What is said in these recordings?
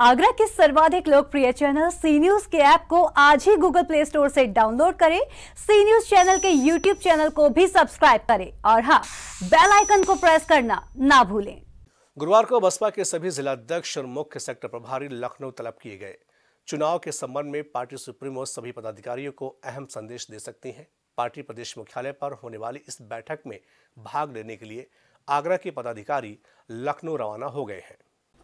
आगरा के सर्वाधिक लोकप्रिय चैनल सी न्यूज के ऐप को आज ही गूगल प्ले स्टोर से डाउनलोड करें सी न्यूज चैनल के यूट्यूब चैनल को भी सब्सक्राइब करें और हाँ बेल आइकन को प्रेस करना ना भूलें गुरुवार को बसपा के सभी जिलाध्यक्ष और मुख्य सेक्टर प्रभारी लखनऊ तलब किए गए चुनाव के संबंध में पार्टी सुप्रीमो सभी पदाधिकारियों को अहम संदेश दे सकती हैं पार्टी प्रदेश मुख्यालय पर होने वाली इस बैठक में भाग लेने के लिए आगरा के पदाधिकारी लखनऊ रवाना हो गए हैं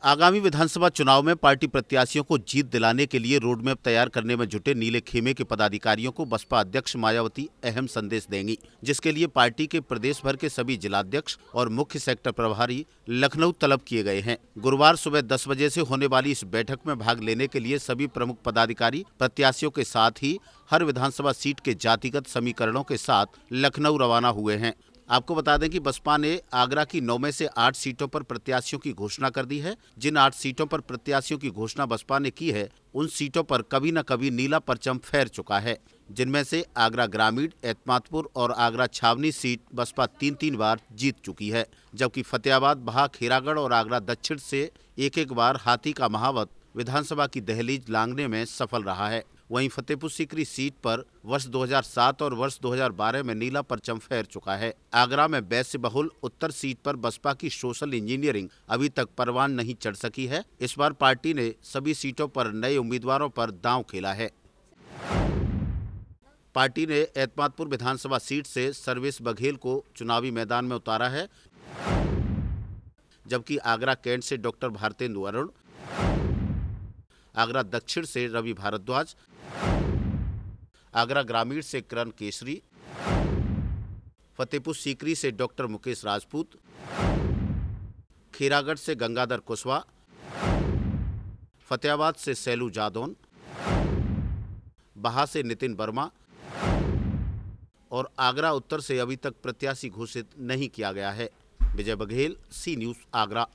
आगामी विधानसभा चुनाव में पार्टी प्रत्याशियों को जीत दिलाने के लिए रोडमैप तैयार करने में जुटे नीले खेमे के पदाधिकारियों को बसपा अध्यक्ष मायावती अहम संदेश देंगी जिसके लिए पार्टी के प्रदेश भर के सभी जिलाध्यक्ष और मुख्य सेक्टर प्रभारी लखनऊ तलब किए गए हैं गुरुवार सुबह दस बजे से होने वाली इस बैठक में भाग लेने के लिए सभी प्रमुख पदाधिकारी प्रत्याशियों के साथ ही हर विधानसभा सीट के जातिगत समीकरणों के साथ लखनऊ रवाना हुए हैं आपको बता दें कि बसपा ने आगरा की नौ में से आठ सीटों पर प्रत्याशियों की घोषणा कर दी है जिन आठ सीटों पर प्रत्याशियों की घोषणा बसपा ने की है उन सीटों पर कभी न कभी नीला परचम फैर चुका है जिनमें से आगरा ग्रामीण एतमादपुर और आगरा छावनी सीट बसपा तीन तीन बार जीत चुकी है जबकि फतेहाबाद बहा खेरागढ़ और आगरा दक्षिण से एक एक बार हाथी का महावत विधानसभा की दहलीज लांगने में सफल रहा है वहीं फतेहपुर सीकरी सीट पर वर्ष 2007 और वर्ष 2012 में नीला परचम फहर चुका है आगरा में वैश्य बहुल उत्तर सीट पर बसपा की सोशल इंजीनियरिंग अभी तक परवान नहीं चढ़ सकी है इस बार पार्टी ने सभी सीटों पर नए उम्मीदवारों पर दांव खेला है पार्टी ने एतमादपुर विधानसभा सीट से सर्वेश बघेल को चुनावी मैदान में उतारा है जबकि आगरा कैंट से डॉक्टर भारतेंदु अरुण आगरा दक्षिण से रवि भारद्वाज आगरा ग्रामीण से करण केसरी फतेहपुर सीकरी से डॉक्टर मुकेश राजपूत खीरागढ़ से गंगाधर कुशवा फतेहाबाद से सैलू जादौन बहा से नितिन वर्मा और आगरा उत्तर से अभी तक प्रत्याशी घोषित नहीं किया गया है विजय बघेल सी न्यूज़ आगरा